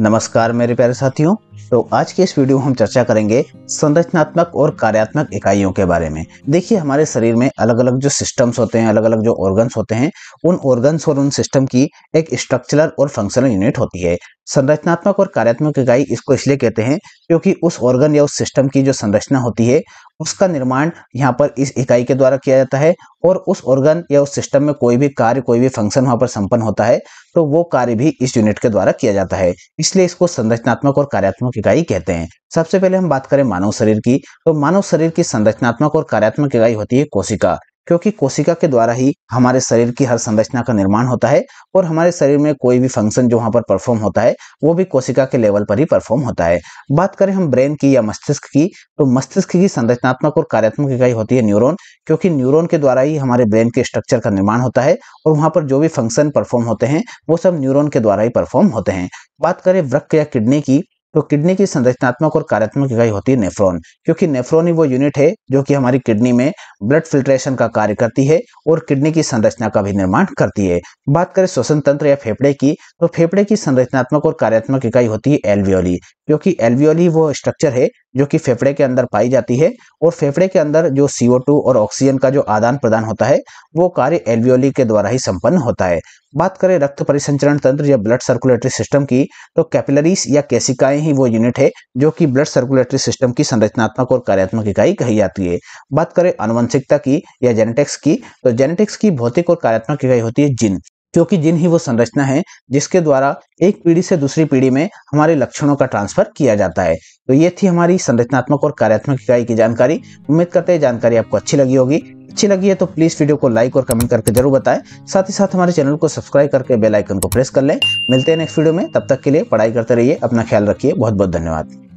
नमस्कार मेरे प्यारे साथियों तो आज के इस वीडियो में हम चर्चा करेंगे संरचनात्मक और कार्यात्मक इकाइयों के बारे में देखिए हमारे शरीर में अलग अलग जो सिस्टम्स होते हैं अलग अलग जो ऑर्गन्स होते हैं उन ऑर्गन्स और उन सिस्टम की एक स्ट्रक्चरल और फंक्शनल यूनिट होती है संरचनात्मक और कार्यात्मक इकाई इसको इसलिए कहते हैं क्योंकि उस ऑर्गन या उस सिस्टम की जो संरचना होती है उसका निर्माण यहाँ पर इस इकाई के द्वारा किया जाता है और उस ऑर्गन या उस सिस्टम में कोई भी कार्य कोई भी फंक्शन वहाँ पर संपन्न होता है तो वो कार्य भी इस यूनिट के द्वारा किया जाता है इसलिए इसको संरचनात्मक और कार्यात्मक संरचनात्मक इकाई कहते हैं सबसे पहले हम बात करें मानव शरीर की तो मानव शरीर की संरचनात्मक और कार्यात्मक इकाई होती है कोशिका क्योंकि कोशिका के द्वारा ही हमारे शरीर की हर संरचना का निर्माण होता है और हमारे शरीर में कोई भी फंक्शन जो वहां पर परफॉर्म होता है वो भी कोशिका के लेवल पर ही परफॉर्म होता है बात करें हम ब्रेन की या मस्तिष्क की तो मस्तिष्क की संरचनात्मक और कार्यात्मक इकाई होती है न्यूरोन क्योंकि न्यूरोन के द्वारा ही हमारे ब्रेन के स्ट्रक्चर का निर्माण होता है और वहां पर जो भी फंक्शन परफॉर्म होते हैं वो सब न्यूरोन के द्वारा ही परफॉर्म होते हैं बात करें वृक्ष या किडनी की तो किडनी की संरचनात्मक और कार्यात्मक इकाई होती है नेफ्रॉन क्योंकि नेफ्रॉन ही वो यूनिट है जो कि हमारी किडनी में ब्लड फिल्ट्रेशन का कार्य करती है और किडनी की संरचना का भी निर्माण करती है बात करें श्वसन तंत्र या फेफड़े की तो फेफड़े की संरचनात्मक और कार्यात्मक इकाई होती है एलवियोली क्योंकि एलवियोली वो स्ट्रक्चर है जो कि फेफड़े के अंदर पाई जाती है और फेफड़े के अंदर जो CO2 और ऑक्सीजन का जो आदान प्रदान होता है वो कार्य एल्वियोली के द्वारा ही संपन्न होता है बात करें रक्त परिसंचरण तंत्र या ब्लड सर्कुलेटरी सिस्टम की तो कैपिलरीज या कैसिकाएं ही वो यूनिट है जो कि ब्लड सर्कुलेटरी सिस्टम की संरचनात्मक और कार्यात्मक इकाई कही जाती है बात करें अनुवंशिकता की या जेनेटिक्स की तो जेनेटिक्स की भौतिक और कार्यात्मक इकाई होती है जिन क्योंकि जिन ही वो संरचना है जिसके द्वारा एक पीढ़ी से दूसरी पीढ़ी में हमारे लक्षणों का ट्रांसफर किया जाता है तो ये थी हमारी संरचनात्मक और कार्यात्मक इकाई की जानकारी उम्मीद करते हैं जानकारी आपको अच्छी लगी होगी अच्छी लगी है तो प्लीज़ वीडियो को लाइक और कमेंट करके जरूर बताएं साथ ही साथ हमारे चैनल को सब्सक्राइब करके बेल आइकन को प्रेस कर लें मिलते हैं नेक्स्ट वीडियो में तब तक के लिए पढ़ाई करते रहिए अपना ख्याल रखिए बहुत बहुत धन्यवाद